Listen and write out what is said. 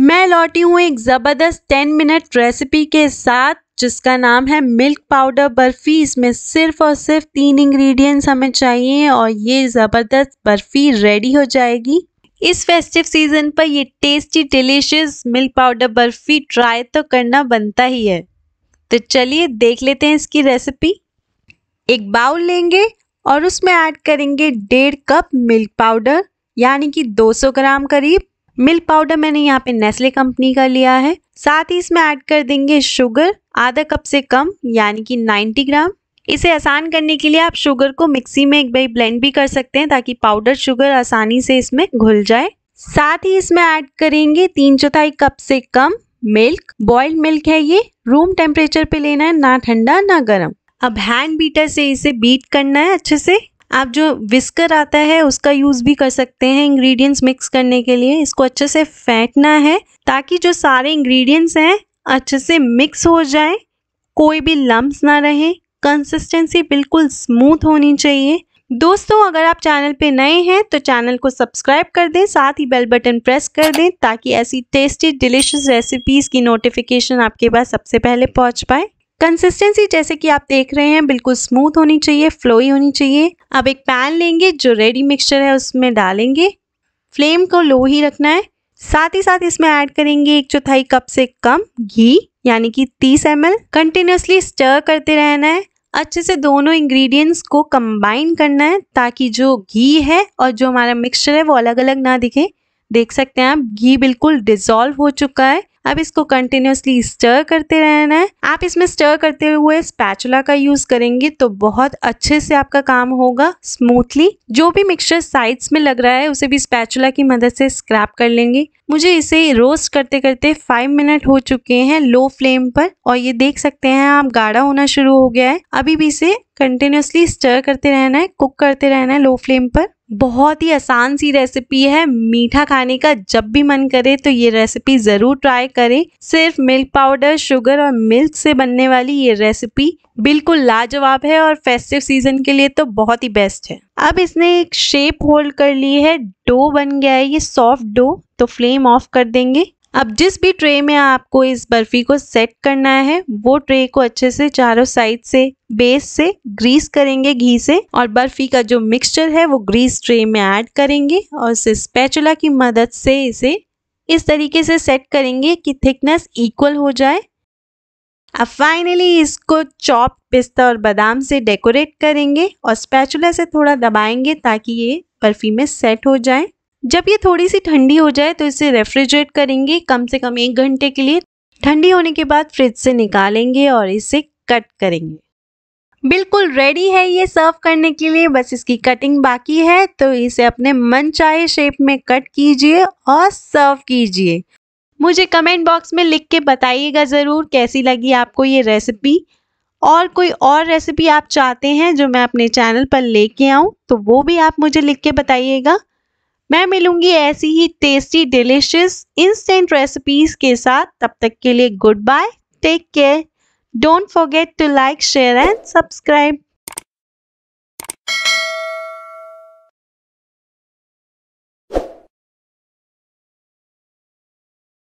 मैं लौटी हूँ एक ज़बरदस्त टेन मिनट रेसिपी के साथ जिसका नाम है मिल्क पाउडर बर्फ़ी इसमें सिर्फ़ और सिर्फ तीन इंग्रेडिएंट्स हमें चाहिए और ये ज़बरदस्त बर्फ़ी रेडी हो जाएगी इस फेस्टिव सीज़न पर ये tasty delicious milk powder barfi try तो करना बनता ही है तो चलिए देख लेते हैं इसकी रेसिपी एक बाउल लेंगे और उसमें ऐड करेंगे डेढ़ कप मिल्क पाउडर यानी कि 200 ग्राम करीब मिल्क पाउडर मैंने यहाँ पे नेस्ले कंपनी का लिया है साथ ही इसमें ऐड कर देंगे शुगर आधा कप से कम यानी कि 90 ग्राम इसे आसान करने के लिए आप शुगर को मिक्सी में एक बार ब्लेंड भी कर सकते हैं ताकि पाउडर शुगर आसानी से इसमें घुल जाए साथ ही इसमें ऐड करेंगे तीन चौथाई कप से कम मिल्क बॉइल्ड मिल्क है ये रूम टेम्परेचर पे लेना है ना ठंडा ना गर्म अब हैंड बीटर से इसे बीट करना है अच्छे से आप जो विस्कर आता है उसका यूज़ भी कर सकते हैं इंग्रेडिएंट्स मिक्स करने के लिए इसको अच्छे से फेंटना है ताकि जो सारे इंग्रेडिएंट्स हैं अच्छे से मिक्स हो जाए कोई भी लम्ब ना रहे कंसिस्टेंसी बिल्कुल स्मूथ होनी चाहिए दोस्तों अगर आप चैनल पे नए हैं तो चैनल को सब्सक्राइब कर दें साथ ही बेल बटन प्रेस कर दें ताकि ऐसी टेस्टी डिलीशियस रेसिपीज़ की नोटिफिकेशन आपके पास सबसे पहले पहुंच पाए कंसिस्टेंसी जैसे कि आप देख रहे हैं बिल्कुल स्मूथ होनी चाहिए फ्लोई होनी चाहिए अब एक पैन लेंगे जो रेडी मिक्सचर है उसमें डालेंगे फ्लेम को लो ही रखना है साथ ही साथ इसमें ऐड करेंगे एक चौथाई कप से कम घी यानी कि 30 एम एल कंटिन्यूसली स्टर करते रहना है अच्छे से दोनों इंग्रेडिएंट्स को कंबाइन करना है ताकि जो घी है और जो हमारा मिक्सचर है वो अलग अलग ना दिखे देख सकते हैं आप घी बिल्कुल डिजॉल्व हो चुका है अब इसको कंटिन्यूसली स्टर करते रहना है आप इसमें स्टर करते हुए स्पैचुला का यूज करेंगे तो बहुत अच्छे से आपका काम होगा स्मूथली जो भी मिक्सचर साइड्स में लग रहा है उसे भी स्पैचुला की मदद से स्क्रैप कर लेंगे मुझे इसे रोस्ट करते करते फाइव मिनट हो चुके हैं लो फ्लेम पर और ये देख सकते हैं आप गाढ़ा होना शुरू हो गया है अभी भी इसे कंटिन्यूसली स्टर करते रहना है कुक करते रहना है लो फ्लेम पर बहुत ही आसान सी रेसिपी है मीठा खाने का जब भी मन करे तो ये रेसिपी ज़रूर ट्राई करें सिर्फ मिल्क पाउडर शुगर और मिल्क से बनने वाली ये रेसिपी बिल्कुल लाजवाब है और फेस्टिव सीजन के लिए तो बहुत ही बेस्ट है अब इसने एक शेप होल्ड कर ली है डो बन गया है ये सॉफ्ट डो तो फ्लेम ऑफ कर देंगे अब जिस भी ट्रे में आपको इस बर्फ़ी को सेट करना है वो ट्रे को अच्छे से चारों साइड से बेस से ग्रीस करेंगे घी से और बर्फ़ी का जो मिक्सचर है वो ग्रीस ट्रे में ऐड करेंगे और उसे स्पैचुला की मदद से इसे इस तरीके से सेट करेंगे कि थिकनेस इक्वल हो जाए अब फाइनली इसको चॉप पिस्ता और बादाम से डेकोरेट करेंगे और स्पैचुला से थोड़ा दबाएंगे ताकि ये बर्फ़ी में सेट हो जाए जब ये थोड़ी सी ठंडी हो जाए तो इसे रेफ्रिजरेट करेंगे कम से कम एक घंटे के लिए ठंडी होने के बाद फ्रिज से निकालेंगे और इसे कट करेंगे बिल्कुल रेडी है ये सर्व करने के लिए बस इसकी कटिंग बाकी है तो इसे अपने मन चाहे शेप में कट कीजिए और सर्व कीजिए मुझे कमेंट बॉक्स में लिख के बताइएगा ज़रूर कैसी लगी आपको ये रेसिपी और कोई और रेसिपी आप चाहते हैं जो मैं अपने चैनल पर लेके आऊँ तो वो भी आप मुझे लिख के बताइएगा मैं मिलूंगी ऐसी ही टेस्टी डिलिशियस इंस्टेंट रेसिपीज के साथ तब तक के लिए good bye take care don't forget to like share and subscribe